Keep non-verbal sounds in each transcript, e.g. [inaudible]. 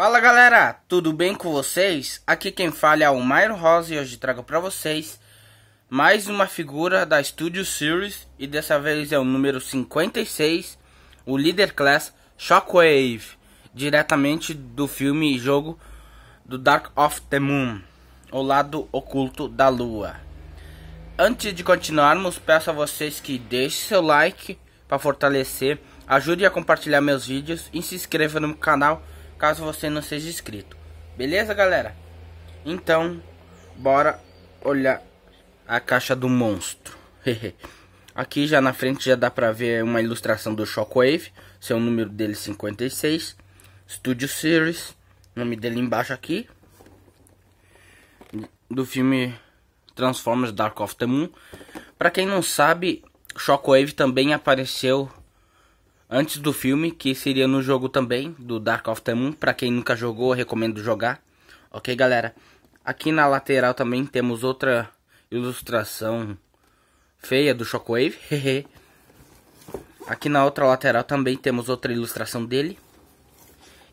Fala galera, tudo bem com vocês? Aqui quem fala é o Mairo Rosa e hoje trago para vocês mais uma figura da Studio Series e dessa vez é o número 56, o Leader Class Shockwave, diretamente do filme e jogo do Dark of the Moon, o lado oculto da lua. Antes de continuarmos, peço a vocês que deixem seu like para fortalecer, ajude a compartilhar meus vídeos e se inscreva no canal caso você não seja inscrito. Beleza, galera? Então, bora olhar a caixa do monstro. Aqui já na frente já dá pra ver uma ilustração do Shockwave, seu número dele 56, é Studio Series, nome dele embaixo aqui, do filme Transformers Dark of the Moon. Pra quem não sabe, Shockwave também apareceu antes do filme, que seria no jogo também, do Dark of the Moon. Pra quem nunca jogou, recomendo jogar. Ok, galera? Aqui na lateral também temos outra ilustração feia do Shockwave. [laughs] Aqui na outra lateral também temos outra ilustração dele.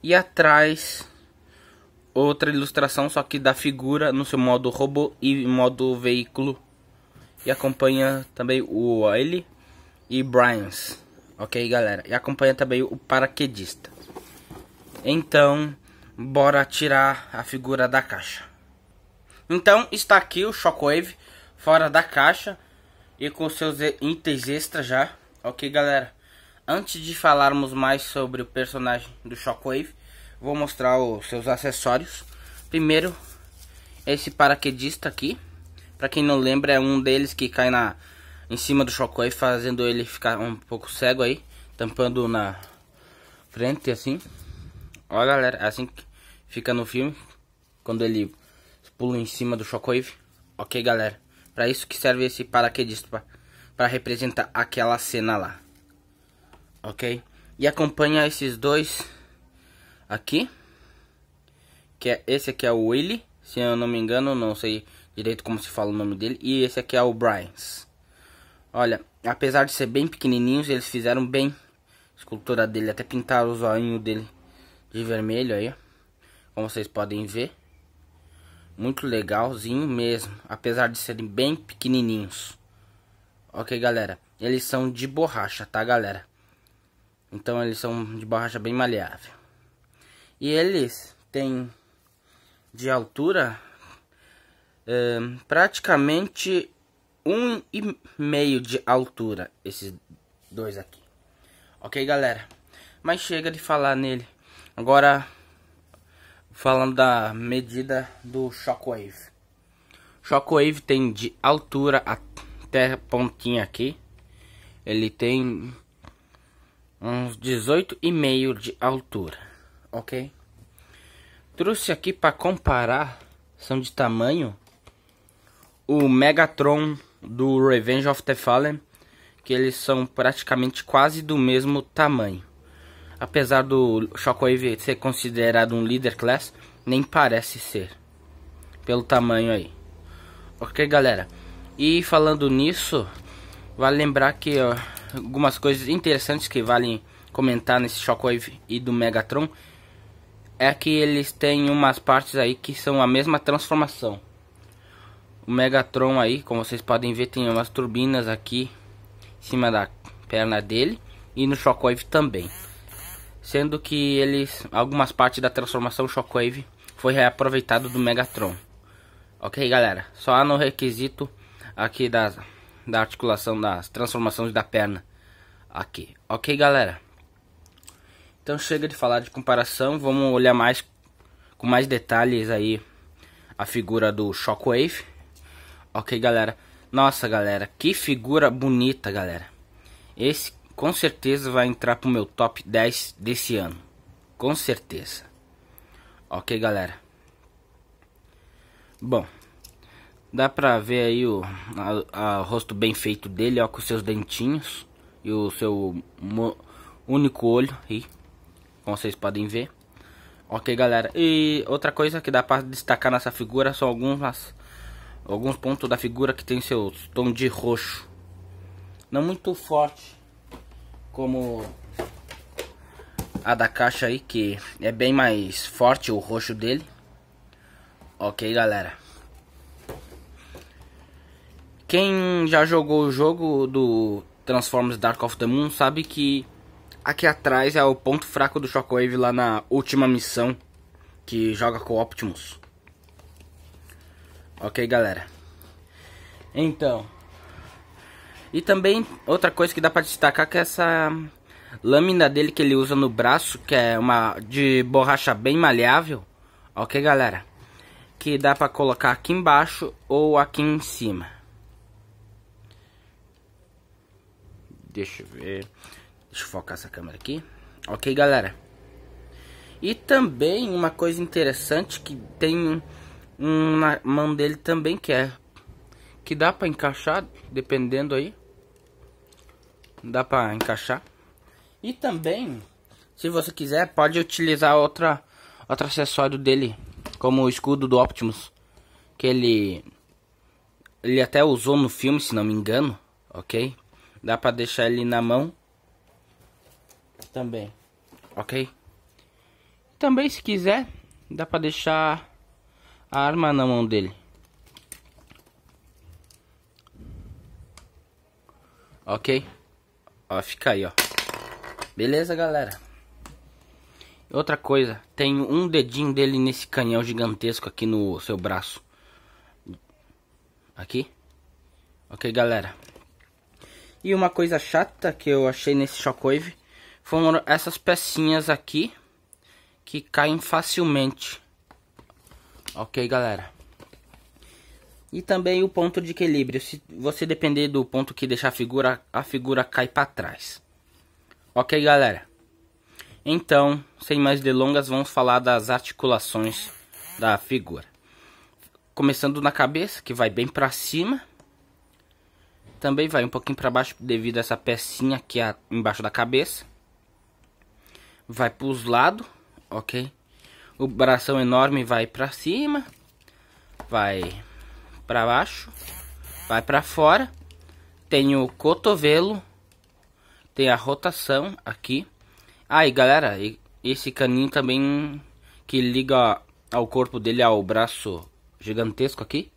E atrás, outra ilustração, só que da figura no seu modo robô e modo veículo. E acompanha também o Oily e Brian's. Ok, galera? E acompanha também o paraquedista. Então, bora tirar a figura da caixa. Então, está aqui o Shockwave fora da caixa e com seus itens extras já. Ok, galera? Antes de falarmos mais sobre o personagem do Shockwave, vou mostrar os seus acessórios. Primeiro, esse paraquedista aqui. Pra quem não lembra, é um deles que cai na em cima do Shockwave, fazendo ele ficar um pouco cego aí, tampando na frente assim. Ó galera, é assim que fica no filme, quando ele pula em cima do Shockwave. Ok galera, para isso que serve esse paraquedista, para representar aquela cena lá. Ok? E acompanha esses dois aqui, que é esse aqui é o Willie se eu não me engano, não sei direito como se fala o nome dele. E esse aqui é o Bryce. Olha, apesar de ser bem pequenininhos, eles fizeram bem a escultura dele. Até pintaram o zoinho dele de vermelho aí, como vocês podem ver. Muito legalzinho mesmo, apesar de serem bem pequenininhos. Ok, galera. Eles são de borracha, tá, galera? Então eles são de borracha bem maleável. E eles têm de altura hum, praticamente um e meio de altura, esses dois aqui. Ok, galera? Mas chega de falar nele. Agora, falando da medida do Shockwave. Shockwave tem de altura até a pontinha aqui. Ele tem uns 18,5 de altura, ok? Trouxe aqui para comparar, são de tamanho, o Megatron do Revenge of the Fallen, que eles são praticamente quase do mesmo tamanho. Apesar do Shockwave ser considerado um Leader Class, nem parece ser, pelo tamanho aí. Ok, galera? E falando nisso, vale lembrar que ó, algumas coisas interessantes que valem comentar nesse Shockwave e do Megatron é que eles têm umas partes aí que são a mesma transformação o Megatron aí, como vocês podem ver, tem umas turbinas aqui em cima da perna dele e no Shockwave também. Sendo que eles, algumas partes da transformação Shockwave foi reaproveitado do Megatron. Ok, galera? Só no requisito aqui das, da articulação das transformações da perna aqui. Ok, galera? Então chega de falar de comparação, vamos olhar mais com mais detalhes aí a figura do Shockwave. Ok, galera. Nossa, galera, que figura bonita, galera. Esse com certeza vai entrar pro meu top 10 desse ano. Com certeza. Ok, galera. Bom, dá pra ver aí o, a, a, o rosto bem feito dele, ó, com seus dentinhos e o seu mo, único olho aí, como vocês podem ver. Ok, galera. E outra coisa que dá pra destacar nessa figura são algumas alguns pontos da figura que tem seu tom de roxo. Não muito forte como a da caixa aí, que é bem mais forte o roxo dele. Ok, galera. Quem já jogou o jogo do Transformers Dark of the Moon sabe que aqui atrás é o ponto fraco do Shockwave lá na última missão que joga com o Optimus. Ok, galera? Então. E também outra coisa que dá pra destacar que é essa lâmina dele que ele usa no braço, que é uma de borracha bem maleável. Ok, galera? Que dá pra colocar aqui embaixo ou aqui em cima. Deixa eu ver. Deixa eu focar essa câmera aqui. Ok, galera? E também uma coisa interessante que tem uma mão dele também quer. É, que dá pra encaixar, dependendo aí. Dá pra encaixar. E também, se você quiser, pode utilizar outra, outro acessório dele. Como o escudo do Optimus. Que ele... Ele até usou no filme, se não me engano. Ok? Dá pra deixar ele na mão. Também. Ok? Também, se quiser, dá pra deixar arma na mão dele. Ok? Ó, fica aí, ó. Beleza, galera? Outra coisa, tem um dedinho dele nesse canhão gigantesco aqui no seu braço. Aqui. Ok, galera? E uma coisa chata que eu achei nesse Shockwave foram essas pecinhas aqui que caem facilmente. Ok, galera? E também o ponto de equilíbrio. Se você depender do ponto que deixar a figura, a figura cai para trás. Ok, galera? Então, sem mais delongas, vamos falar das articulações da figura. Começando na cabeça, que vai bem para cima. Também vai um pouquinho para baixo devido a essa pecinha aqui é embaixo da cabeça. Vai para os lados, ok? O bração enorme vai para cima, vai para baixo, vai para fora. Tem o cotovelo, tem a rotação aqui. Aí, galera, esse caninho também que liga ao corpo dele ao braço gigantesco aqui,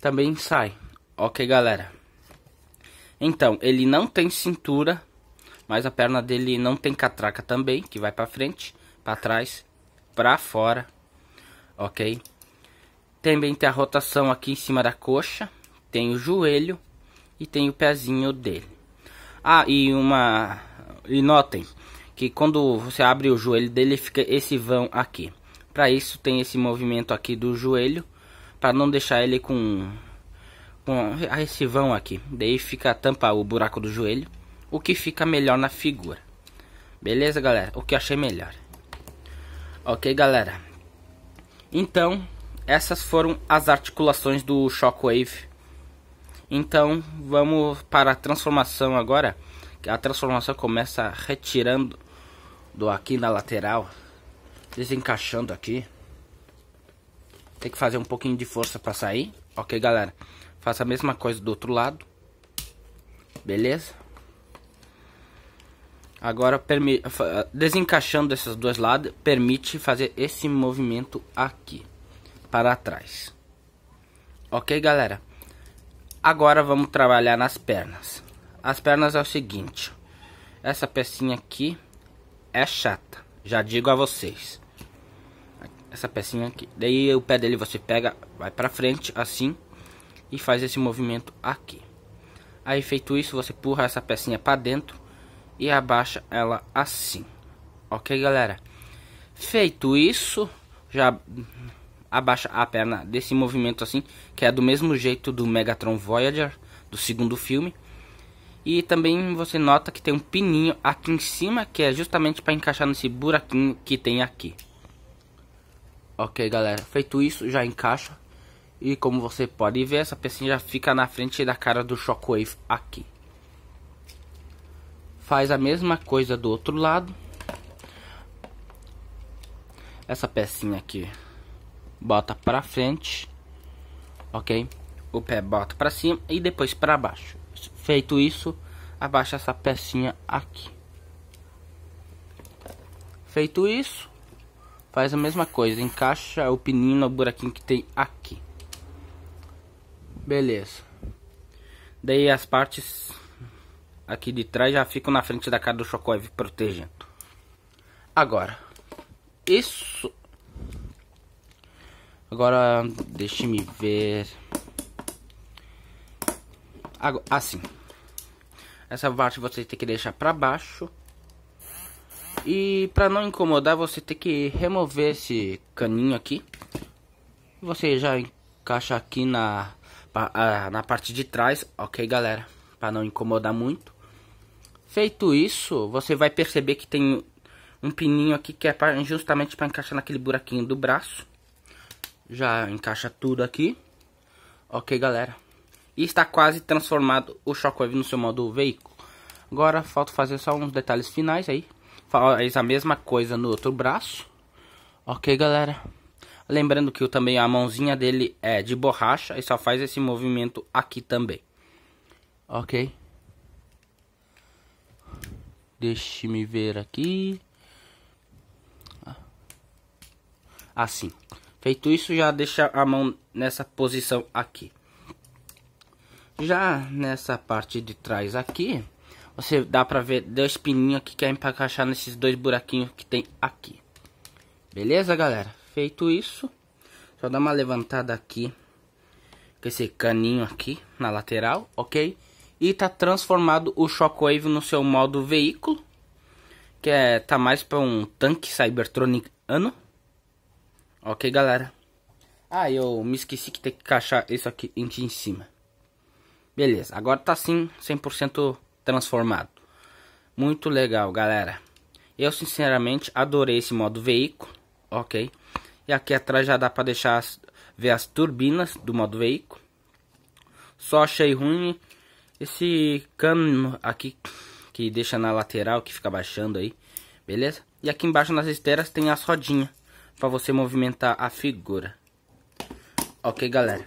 também sai. Ok, galera. Então, ele não tem cintura, mas a perna dele não tem catraca também, que vai para frente, para trás para fora, ok? Também tem a rotação aqui em cima da coxa, tem o joelho e tem o pezinho dele. Ah, e uma e notem que quando você abre o joelho dele fica esse vão aqui. Para isso tem esse movimento aqui do joelho para não deixar ele com com esse vão aqui. Daí fica a tampa o buraco do joelho, o que fica melhor na figura. Beleza, galera? O que eu achei melhor. Ok, galera? Então, essas foram as articulações do Shockwave. Então, vamos para a transformação agora. A transformação começa retirando do aqui na lateral, desencaixando aqui. Tem que fazer um pouquinho de força para sair. Ok, galera? Faça a mesma coisa do outro lado. Beleza? Agora, desencaixando esses dois lados, permite fazer esse movimento aqui, para trás. Ok, galera? Agora vamos trabalhar nas pernas. As pernas é o seguinte. Essa pecinha aqui é chata, já digo a vocês. Essa pecinha aqui. Daí o pé dele você pega, vai para frente, assim, e faz esse movimento aqui. Aí feito isso, você empurra essa pecinha para dentro e abaixa ela assim. Ok, galera? Feito isso, já abaixa a perna desse movimento assim, que é do mesmo jeito do Megatron Voyager, do segundo filme. E também você nota que tem um pininho aqui em cima, que é justamente para encaixar nesse buraquinho que tem aqui. Ok, galera. Feito isso, já encaixa. E como você pode ver, essa pecinha já fica na frente da cara do Shockwave aqui. Faz a mesma coisa do outro lado. Essa pecinha aqui bota pra frente, ok? O pé bota pra cima e depois pra baixo. Feito isso, abaixa essa pecinha aqui. Feito isso, faz a mesma coisa. Encaixa o pininho no buraquinho que tem aqui. Beleza. Daí as partes aqui de trás, já fico na frente da cara do Shockwave protegendo. Agora, isso... Agora, deixe-me ver... Agora, assim. Ah, Essa parte você tem que deixar pra baixo. E pra não incomodar, você tem que remover esse caninho aqui. Você já encaixa aqui na, ah, na parte de trás, ok galera? Pra não incomodar muito. Feito isso, você vai perceber que tem um pininho aqui que é pra, justamente para encaixar naquele buraquinho do braço. Já encaixa tudo aqui. Ok, galera. E está quase transformado o Shockwave no seu modo veículo. Agora falta fazer só uns detalhes finais aí. Faz a mesma coisa no outro braço. Ok, galera. Lembrando que também a mãozinha dele é de borracha e só faz esse movimento aqui também. Ok. Deixe-me ver aqui. Assim. Feito isso, já deixa a mão nessa posição aqui. Já nessa parte de trás aqui, você dá pra ver dois pininhos aqui que é pra encaixar nesses dois buraquinhos que tem aqui. Beleza, galera? Feito isso, só dá uma levantada aqui com esse caninho aqui na lateral, ok? e tá transformado o Shockwave no seu modo veículo, que é tá mais para um tanque cybertroniano OK, galera? Ah, eu me esqueci que tem que encaixar isso aqui em cima. Beleza, agora tá sim 100% transformado. Muito legal, galera. Eu sinceramente adorei esse modo veículo, OK? E aqui atrás já dá para deixar as, ver as turbinas do modo veículo. Só achei ruim esse cano aqui que deixa na lateral, que fica baixando aí, beleza? E aqui embaixo nas esteras tem as rodinhas para você movimentar a figura. Ok, galera.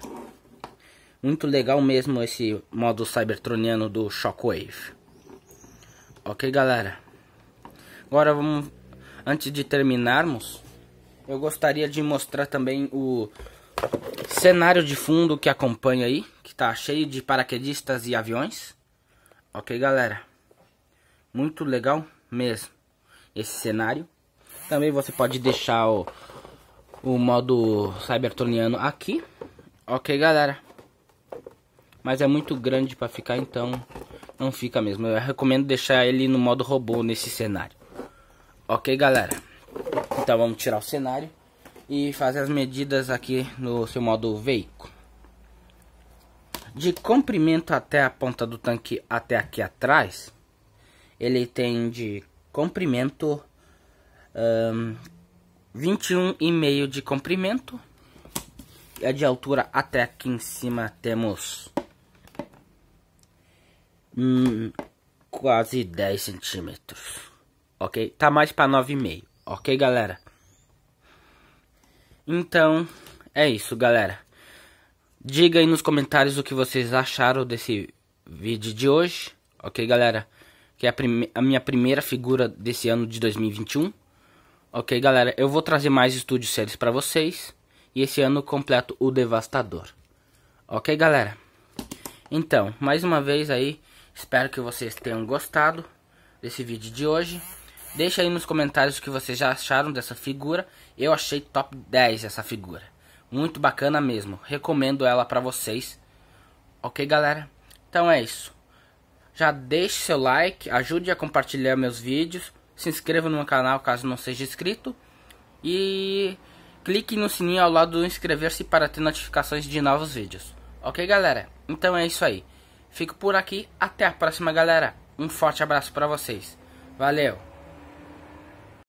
Muito legal mesmo esse modo cybertroniano do Shockwave. Ok, galera. Agora vamos... Antes de terminarmos, eu gostaria de mostrar também o cenário de fundo que acompanha aí, está cheio de paraquedistas e aviões. Ok, galera? Muito legal mesmo esse cenário. Também você pode deixar o, o modo cybertroniano aqui. Ok, galera? Mas é muito grande para ficar, então não fica mesmo. Eu recomendo deixar ele no modo robô nesse cenário. Ok, galera? Então vamos tirar o cenário e fazer as medidas aqui no seu modo veículo. De comprimento até a ponta do tanque, até aqui atrás, ele tem de comprimento um, 21,5 de comprimento. E a de altura até aqui em cima temos hum, quase 10 centímetros. Ok? Tá mais pra 9,5. Ok, galera? Então, é isso, galera. Diga aí nos comentários o que vocês acharam desse vídeo de hoje. Ok, galera? Que é a, a, minha primeira figura desse ano de 2021. Ok, galera? Eu vou trazer mais estúdios séries para vocês. E esse ano completo o Devastador. Ok, galera? Então, mais uma vez aí. Espero que vocês tenham gostado desse vídeo de hoje. Deixa aí nos comentários o que vocês já acharam dessa figura. Eu achei top 10 essa figura. Muito bacana mesmo. Recomendo ela para vocês. Ok, galera? Então é isso. Já deixe seu like, ajude a compartilhar meus vídeos, se inscreva no meu canal caso não seja inscrito e clique no sininho ao lado do inscrever-se para ter notificações de novos vídeos. Ok, galera? Então é isso aí. Fico por aqui, até a próxima, galera. Um forte abraço para vocês. Valeu!